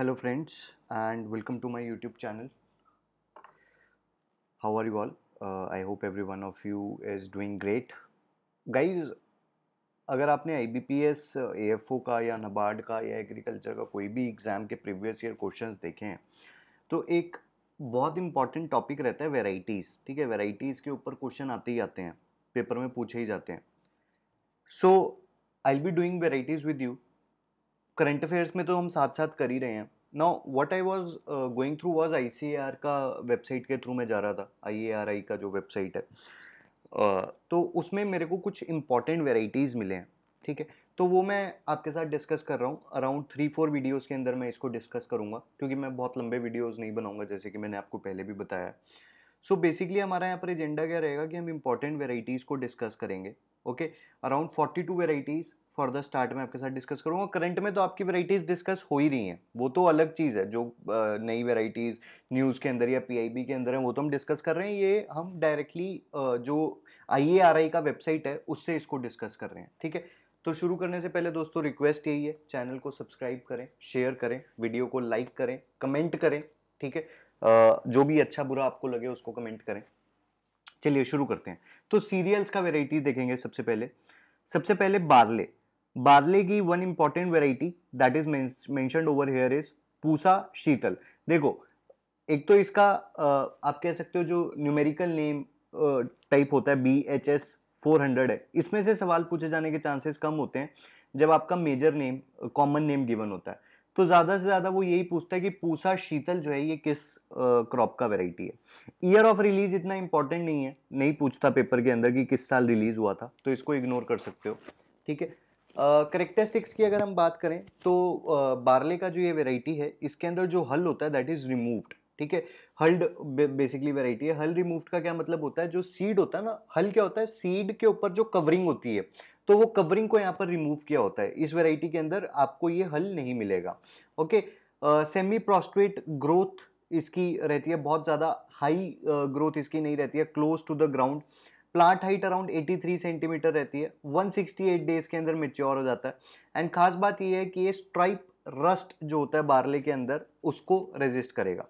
hello friends and welcome to my youtube channel how are you all uh, i hope every one of you is doing great guys अगर आपने I B P S A F O का या नबार्ड का या agriculture का कोई भी exam के प्रीवियस ईयर क्वेश्चंस देखे हैं तो एक बहुत इंपॉर्टेंट टॉपिक रहता है वेराइटीज़ ठीक है वेराइटीज़ के ऊपर क्वेश्चन आते ही आते हैं पेपर में पूछे ही जाते हैं so I be doing varieties with you current affairs में तो हम साथ साथ कर ही रहे हैं now what I was going through was I का वेबसाइट के थ्रू मैं जा रहा था आई का जो वेबसाइट है uh, तो उसमें मेरे को कुछ इंपॉर्टेंट वेराइटीज़ मिले हैं ठीक है तो वो मैं आपके साथ डिस्कस कर रहा हूँ अराउंड थ्री फोर वीडियोज़ के अंदर मैं इसको डिस्कस करूँगा क्योंकि मैं बहुत लंबे वीडियोज़ नहीं बनाऊँगा जैसे कि मैंने आपको पहले भी बताया सो so बेसिकली हमारा यहाँ पर एजेंडा क्या रहेगा कि हम इंपॉर्टेंट वेराइटीज़ को डिस्कस करेंगे okay around forty two varieties further start में आपके साथ डिस्कस करूँगा करंट में तो आपकी वेराइटीज़ डिस्कस हो ही रही हैं वो तो अलग चीज़ है जो नई वेराइटीज़ न्यूज़ के अंदर या पीआईबी के अंदर है वो तो हम डिस्कस कर रहे हैं ये हम डायरेक्टली जो आई का वेबसाइट है उससे इसको डिस्कस कर रहे हैं ठीक है तो शुरू करने से पहले दोस्तों रिक्वेस्ट यही है चैनल को सब्सक्राइब करें शेयर करें वीडियो को लाइक करें कमेंट करें ठीक है जो भी अच्छा बुरा आपको लगे उसको कमेंट करें चलिए शुरू करते हैं तो सीरियल्स का वेराइटी देखेंगे सबसे पहले सबसे पहले बार्ले बार्ले की one important variety that is मैं over here is Pusa Sheetal देखो एक तो इसका आप कह सकते हो जो न्यूमेरिकल नेम टाइप होता है B H S four hundred है इसमें से सवाल पूछे जाने के चांसेस कम होते हैं जब आपका major name common name given होता है तो ज़्यादा से ज़्यादा वो यही पूछता है कि पूसा शीतल जो है ये किस क्रॉप का वेराइटी है ईयर ऑफ रिलीज इतना इंपॉर्टेंट नहीं है नहीं पूछता पेपर के अंदर कि किस साल रिलीज हुआ था तो इसको इग्नोर कर सकते हो ठीक है करेक्टरिस्टिक्स uh, की अगर हम बात करें तो uh, बारले का जो ये वेराइटी है इसके अंदर जो हल होता है दैट इज़ रिमूव्ड ठीक है हल्ड बेसिकली वेराइटी है हल रिमूव्ड का क्या मतलब होता है जो सीड होता है ना हल क्या होता है सीड के ऊपर जो कवरिंग होती है तो वो कवरिंग को यहाँ पर रिमूव किया होता है इस वेराइटी के अंदर आपको ये हल नहीं मिलेगा ओके सेमी प्रोस्ट्रेट ग्रोथ इसकी रहती है बहुत ज़्यादा हाई ग्रोथ इसकी नहीं रहती है close to the ground plant height around 83 centimetre रहती है 168 डेज के अंदर मेच्योर हो जाता है एंड खास बात यह है कि ये स्ट्राइप रस्ट जो होता है बारले के अंदर उसको रेजिस्ट करेगा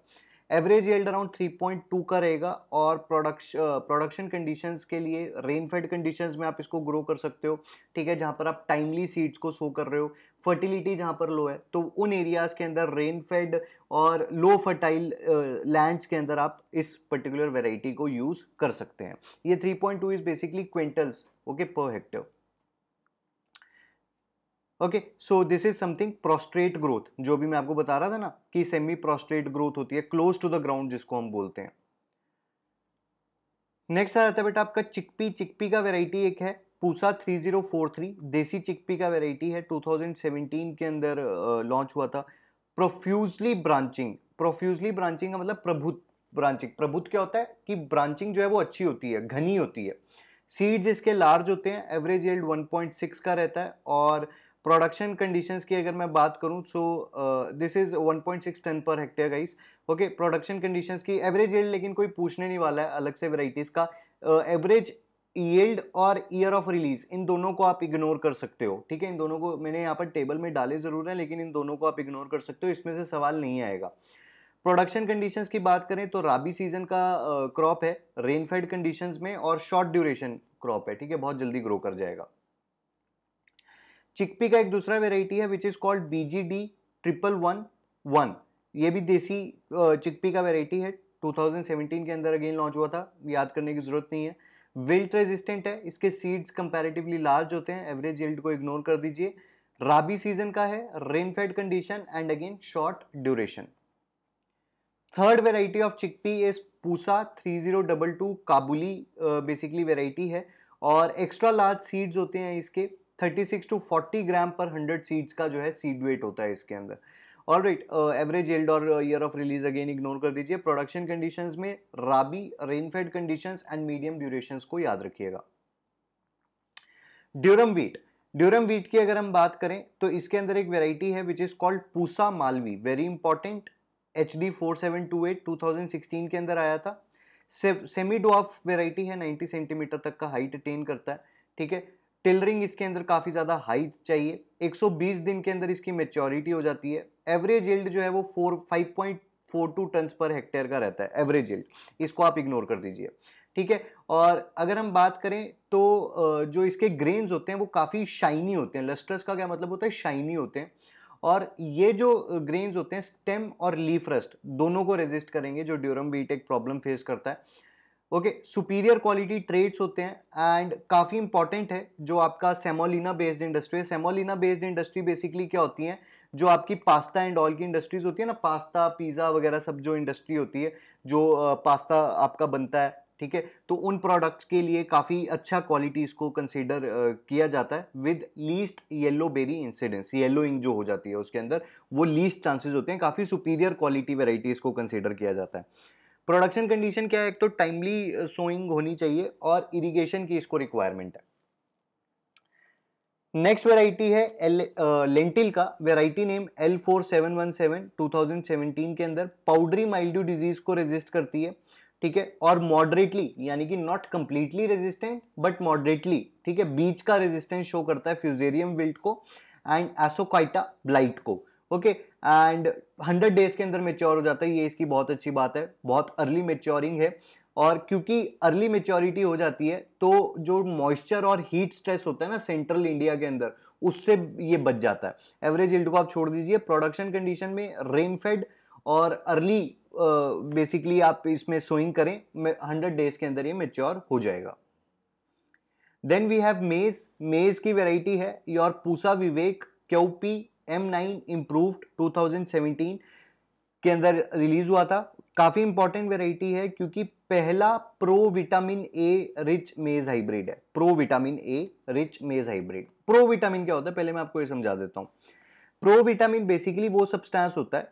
एवरेज येल्ड अराउंड 3.2 का रहेगा और प्रोडक्श प्रोडक्शन कंडीशंस के लिए रेनफेड कंडीशंस में आप इसको ग्रो कर सकते हो ठीक है जहाँ पर आप टाइमली सीड्स को सो कर रहे हो फर्टिलिटी जहाँ पर लो है तो उन एरियाज़ के अंदर रेनफेड और लो फर्टाइल लैंड्स के अंदर आप इस पर्टिकुलर वेराइटी को यूज़ कर सकते हैं ये 3.2 point is basically quintals okay per hectare okay so this is something prostrate growth जो भी मैं आपको बता रहा था ना कि सेमी प्रोस्ट्रेट ग्रोथ होती है क्लोज टू द ग्राउंड जिसको हम बोलते हैं नेक्स्ट आ जाता है बेटा आपका चिकपी चिकपी का वेराइटी एक है पूसा 3043 देसी चिकपी का वेराइटी है 2017 के अंदर लॉन्च हुआ था प्रोफ्यूजली ब्रांचिंग प्रोफ्यूजली ब्रांचिंग का मतलब प्रभुत ब्रांचिंग प्रभुत क्या होता है कि ब्रांचिंग जो है वो अच्छी होती है घनी होती है सीड्स इसके लार्ज होते हैं एवरेज एल्ड 1.6 का रहता है और प्रोडक्शन कंडीशंस की अगर मैं बात करूं so this is 1.6 tonne per hectare guys okay production conditions की एवरेज येल्ड लेकिन कोई पूछने नहीं वाला है अलग से वेराइटीज़ का एवरेज uh, ईल्ड और ईयर ऑफ रिलीज इन दोनों को आप इग्नोर कर सकते हो ठीक है इन दोनों को मैंने यहाँ पर टेबल में डाले ज़रूर हैं लेकिन इन दोनों को आप इग्नोर कर सकते हो इसमें से सवाल नहीं आएगा प्रोडक्शन कंडीशंस की बात करें तो राबी सीजन का क्रॉप uh, है रेनफेड कंडीशंस में और शॉर्ट ड्यूरेशन क्रॉप है ठीक है बहुत जल्दी ग्रो कर जाएगा चिकपी का एक दूसरा वेराइटी है which is called B G D triple one one ये भी देसी चिकपी का वेराइटी है 2017 के अंदर अगेन लॉन्च हुआ था याद करने की ज़रूरत नहीं है विल्ट रेजिस्टेंट है इसके सीड्स कंपैरेटिवली लार्ज होते हैं एवरेज यील्ड को इग्नोर कर दीजिए राबी सीजन का है rainfed condition and again short duration third variety of chickpea is Pusa three zero double two Kabuli basically variety है और एक्स्ट्रा लार्ज सीड्स होते हैं इसके 36 टू 40 ग्राम पर 100 सीड्स का जो है सीड वेट होता है इसके अंदर ऑल राइट एवरेज एल्ड और year of release again ignore कर दीजिए प्रोडक्शन कंडीशंस में Rabi rainfed conditions and medium durations को याद रखिएगा ड्यूरम वीट ड्यूरम वीट की अगर हम बात करें तो इसके अंदर एक वेराइटी है which is called Pusa Malvi very important H D four seven two eight two thousand sixteen के अंदर आया था सेमी डॉफ वेराइटी है 90 सेंटीमीटर तक का हाइट अटेन करता है ठीक है टिलरिंग इसके अंदर काफ़ी ज़्यादा हाई चाहिए 120 दिन के अंदर इसकी मेच्योरिटी हो जाती है एवरेज इल्ड जो है वो four five point four two tonne per hectare का रहता है एवरेज इल्ड इसको आप इग्नोर कर दीजिए ठीक है और अगर हम बात करें तो जो इसके ग्रेन्स होते हैं वो काफ़ी शाइनी होते हैं लस्ट्रस का क्या मतलब होता है शाइनी होते हैं और ये जो ग्रेन्स होते हैं स्टेम और लीफ रस्ट दोनों को रेजिस्ट करेंगे जो ड्यूरम बीटेक प्रॉब्लम फेस करता है ओके सुपीरियर क्वालिटी ट्रेड्स होते हैं एंड काफ़ी इंपॉर्टेंट है जो आपका सेमोलिना बेस्ड इंडस्ट्री है सेमोलिना बेस्ड इंडस्ट्री बेसिकली क्या होती है जो आपकी पास्ता एंड ऑयल की इंडस्ट्रीज होती है ना पास्ता पिज़्ज़ा वगैरह सब जो इंडस्ट्री होती है जो पास्ता आपका बनता है ठीक है तो उन प्रोडक्ट्स के लिए काफ़ी अच्छा क्वालिटी इसको कंसिडर किया जाता है with least yellow berry incidence yellow इंग जो हो जाती है उसके अंदर वो लीस्ट चांसेस होते हैं काफ़ी सुपीरियर क्वालिटी वेराइटी इसको कंसिडर किया जाता है प्रोडक्शन कंडीशन क्या है एक तो टाइमली सोइंग uh, होनी चाहिए और इरिगेशन की इसको रिक्वायरमेंट है नेक्स्ट वेराइटी है एल लेंटिल uh, का variety name L four seven one seven two thousand seventeen के अंदर पाउडरी माइल्ड्यू डिजीज को रेजिस्ट करती है ठीक है और मॉडरेटली यानी कि not completely resistant but moderately ठीक है बीच का रेजिस्टेंस शो करता है फ्यूजेरियम विल्ट को एंड एसोकाइटा ब्लाइट को ओके एंड हंड्रेड डेज के अंदर मेच्योर हो जाता है ये इसकी बहुत अच्छी बात है बहुत अर्ली मेच्योरिंग है और क्योंकि अर्ली मेच्योरिटी हो जाती है तो जो मॉइस्चर और हीट स्ट्रेस होता है ना सेंट्रल इंडिया के अंदर उससे ये बच जाता है एवरेज इल्ड को आप छोड़ दीजिए प्रोडक्शन कंडीशन में रेनफेड और अर्ली बेसिकली uh, आप इसमें सोइंग करें हंड्रेड डेज के अंदर ये मेच्योर हो जाएगा देन वी हैव मेज मेज की वेराइटी है your Pusa Vivek Q P M nine improve के अंदर रिलीज हुआ था काफ़ी इंपॉर्टेंट वेराइटी है क्योंकि पहला pro vitamin A rich maize hybrid है pro vitamin A rich maize hybrid pro vitamin क्या होता है पहले मैं आपको ये समझा देता हूँ प्रो विटामिन बेसिकली वो सब्सटेंस होता है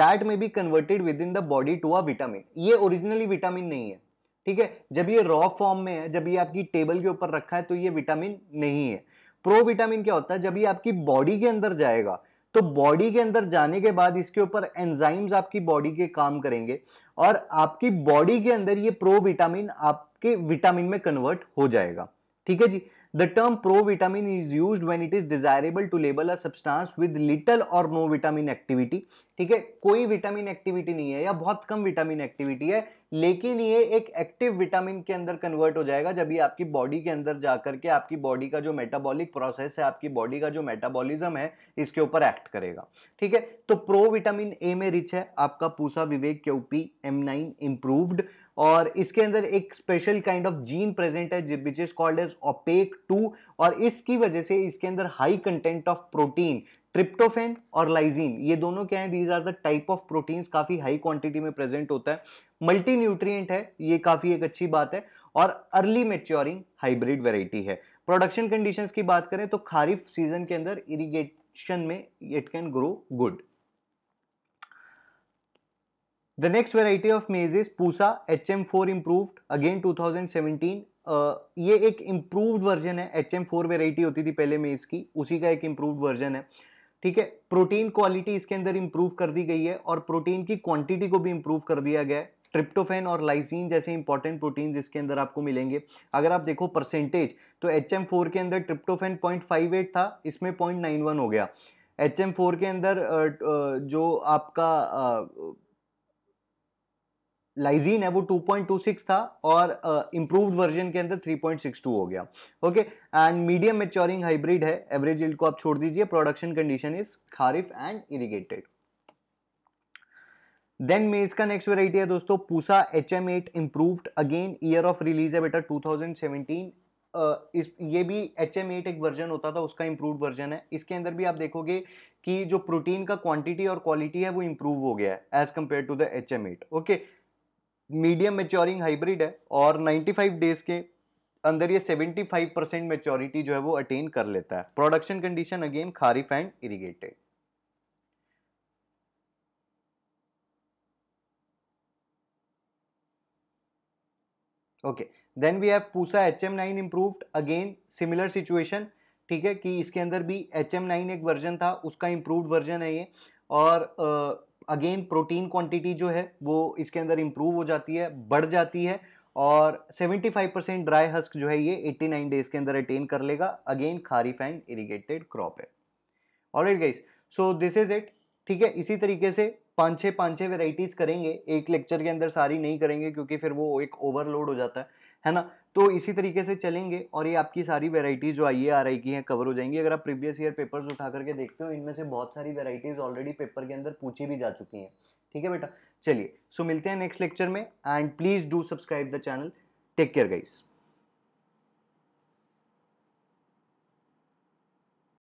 that may be converted within the body to a vitamin ये ओरिजिनली विटामिन नहीं है ठीक है जब ये रॉ फॉर्म में है जब ये आपकी टेबल के ऊपर रखा है तो ये विटामिन नहीं है प्रो विटामिन क्या होता है जब ये आपकी बॉडी के अंदर जाएगा तो बॉडी के अंदर जाने के बाद इसके ऊपर एंजाइम्स आपकी बॉडी के काम करेंगे और आपकी बॉडी के अंदर ये प्रो विटामिन आपके विटामिन में कन्वर्ट हो जाएगा ठीक है जी The term provitamin is used when it is desirable to label a substance with little or no vitamin activity. ठीक है कोई विटामिन एक्टिविटी नहीं है या बहुत कम विटामिन एक्टिविटी है लेकिन ये एक एक्टिव विटामिन के अंदर कन्वर्ट हो जाएगा जब ये आपकी बॉडी के अंदर जाकर के आपकी बॉडी का जो मेटाबॉलिक प्रोसेस है आपकी बॉडी का जो मेटाबॉलिज्म है इसके ऊपर एक्ट करेगा ठीक है तो प्रो विटामिन ए में रिच है आपका Pusa Vivek Q P M nine improved और इसके अंदर एक special kind of gene present है which is called as opaque two और इसकी वजह से इसके अंदर high content of protein tryptophan और लाइजीन ये दोनों क्या है these are the type of proteins काफ़ी हाई क्वांटिटी में प्रेजेंट होता है मल्टी न्यूट्रियट है ये काफ़ी एक अच्छी बात है और अर्ली मेच्योरिंग हाइब्रिड वेराइटी है प्रोडक्शन कंडीशंस की बात करें तो खारिफ सीजन के अंदर इरीगेशन में it can grow good The next variety of maize is Pusa HM4 improved again 2017 Uh, ये एक इम्प्रूव्ड वर्जन है एच एम फोर वेराइटी होती थी पहले मेज की उसी का एक इम्प्रूव्ड वर्जन है ठीक है प्रोटीन क्वालिटी इसके अंदर इम्प्रूव कर दी गई है और प्रोटीन की क्वांटिटी को भी इम्प्रूव कर दिया गया है ट्रिप्टोफेन और लाइसिन जैसे इंपॉर्टेंट प्रोटीन्स इसके अंदर आपको मिलेंगे अगर आप देखो परसेंटेज तो एच एम फोर के अंदर ट्रिप्टोफेन पॉइंट फाइव एट था इसमें पॉइंट नाइन वन हो गया एच एम फोर के अंदर जो आपका लाइजीन है वो 2.26 था और इम्प्रूव्ड uh, वर्जन के अंदर 3.62 हो गया okay and medium maturing hybrid है एवरेज को आप छोड़ दीजिए production condition is Kharif and irrigated then मे इसका नेक्स्ट वेराइटी है दोस्तों Pusa H M eight improved again year of release है बेटा 2017 Uh, इस ये भी एच एम एट एक वर्जन होता था उसका इम्प्रूव वर्जन है इसके अंदर भी आप देखोगे कि जो प्रोटीन का क्वांटिटी और क्वालिटी है वो इम्प्रूव हो गया है as compared to the H M eight okay medium maturing hybrid है और 95 डेज के अंदर ये 75 परसेंट मेच्योरिटी जो है वो अटेन कर लेता है production condition again kharif and irrigated okay then we have Pusa H M nine improved again similar situation ठीक है कि इसके अंदर भी एच एम नाइन एक वर्जन था उसका इम्प्रूव्ड वर्जन है ये और अगेन प्रोटीन क्वांटिटी जो है वो इसके अंदर इम्प्रूव हो जाती है बढ़ जाती है और 75 परसेंट ड्राई हस्क जो है ये 89 डेज के अंदर अटेन कर लेगा again kharif and irrigated crop है it guys so this is it ठीक है इसी तरीके से पाँच छः पाँच छः वेराइटीज़ करेंगे एक लेक्चर के अंदर सारी नहीं करेंगे क्योंकि फिर वो एक ओवरलोड हो जाता है है ना तो इसी तरीके से चलेंगे और ये आपकी सारी वेराइटीज़ जो आई है आर आई की हैं कवर हो जाएंगी अगर आप प्रीवियस ईयर पेपर्स उठा करके देखते हो इनमें से बहुत सारी वेराइटीज़ ऑलरेडी पेपर के अंदर पूछी भी जा चुकी हैं ठीक है बेटा चलिए सो मिलते हैं नेक्स्ट लेक्चर में and please do subscribe the channel take care guys